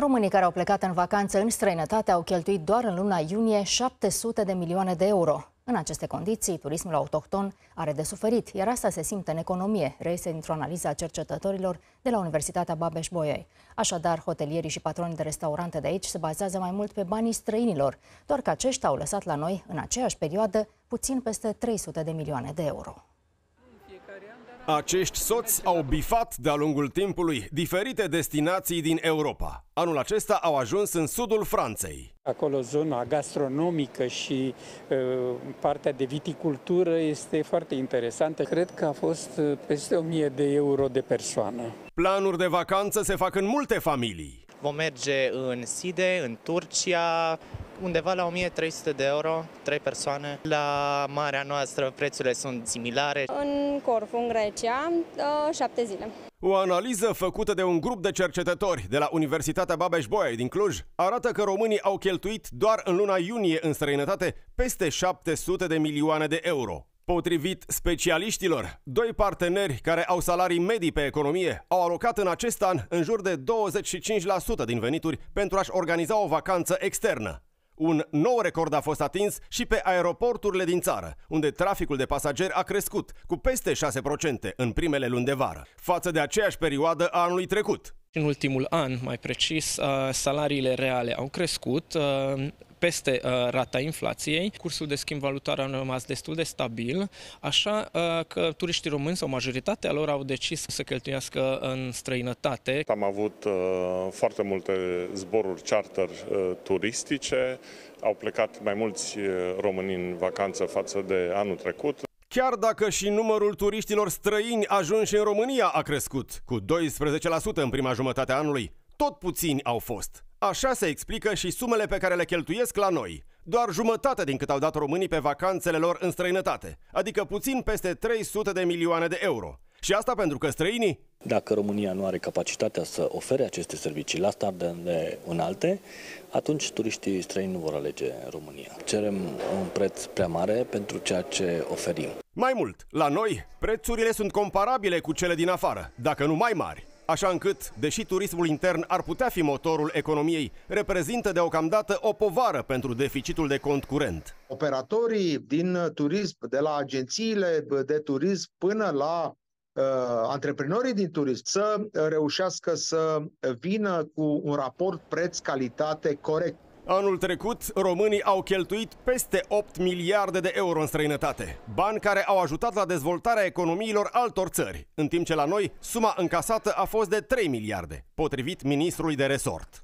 Românii care au plecat în vacanță în străinătate au cheltuit doar în luna iunie 700 de milioane de euro. În aceste condiții, turismul autohton are de suferit, iar asta se simte în economie, reiese dintr-o analiză a cercetătorilor de la Universitatea babeș bolyai Așadar, hotelierii și patronii de restaurante de aici se bazează mai mult pe banii străinilor, doar că aceștia au lăsat la noi, în aceeași perioadă, puțin peste 300 de milioane de euro. Acești soți au bifat de-a lungul timpului diferite destinații din Europa. Anul acesta au ajuns în sudul Franței. Acolo zona gastronomică și uh, partea de viticultură este foarte interesantă. Cred că a fost uh, peste 1000 de euro de persoană. Planuri de vacanță se fac în multe familii. Vom merge în Side, în Turcia, undeva la 1300 de euro, 3 persoane. La marea noastră prețurile sunt similare. În Corfu, în Grecia, 7 ă, zile. O analiză făcută de un grup de cercetători de la Universitatea Babeș-Bolyai din Cluj arată că românii au cheltuit doar în luna iunie în străinătate peste 700 de milioane de euro. Potrivit specialiștilor, doi parteneri care au salarii medii pe economie au alocat în acest an în jur de 25% din venituri pentru a-și organiza o vacanță externă. Un nou record a fost atins și pe aeroporturile din țară, unde traficul de pasageri a crescut cu peste 6% în primele luni de vară, față de aceeași perioadă a anului trecut. În ultimul an, mai precis, salariile reale au crescut, peste uh, rata inflației. Cursul de schimb valutar a rămas destul de stabil, așa uh, că turiștii români sau majoritatea lor au decis să cheltuiască în străinătate. Am avut uh, foarte multe zboruri charter uh, turistice, au plecat mai mulți uh, români în vacanță față de anul trecut. Chiar dacă și numărul turiștilor străini ajunși în România a crescut cu 12% în prima jumătate a anului, tot puțini au fost Așa se explică și sumele pe care le cheltuiesc la noi. Doar jumătate din cât au dat românii pe vacanțele lor în străinătate, adică puțin peste 300 de milioane de euro. Și asta pentru că străinii... Dacă România nu are capacitatea să ofere aceste servicii la standarde înalte, atunci turiștii străini nu vor alege România. Cerem un preț prea mare pentru ceea ce oferim. Mai mult, la noi, prețurile sunt comparabile cu cele din afară, dacă nu mai mari. Așa încât, deși turismul intern ar putea fi motorul economiei, reprezintă deocamdată o povară pentru deficitul de cont curent. Operatorii din turism, de la agențiile de turism până la uh, antreprenorii din turism să reușească să vină cu un raport preț-calitate corect. Anul trecut, românii au cheltuit peste 8 miliarde de euro în străinătate, bani care au ajutat la dezvoltarea economiilor altor țări, în timp ce la noi suma încasată a fost de 3 miliarde, potrivit ministrului de resort.